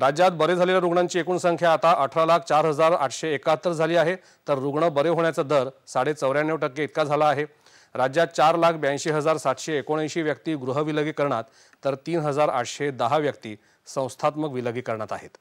राज्यात बरे झालेल्या रुग्णांची एकूण संख्या आता अठरा लाख चार हजार आठशे एकाहत्तर झाली आहे तर रुग्ण बरे होण्याचा दर साडे चौऱ्याण्णव टक्के इतका झाला आहे राज्यात चार लाख ब्याऐंशी हजार सातशे एकोणऐंशी व्यक्ती गृहविलगीकरणात तर तीन हजार आठशे दहा व्यक्ती संस्थात्मक विलगीकरणात आहेत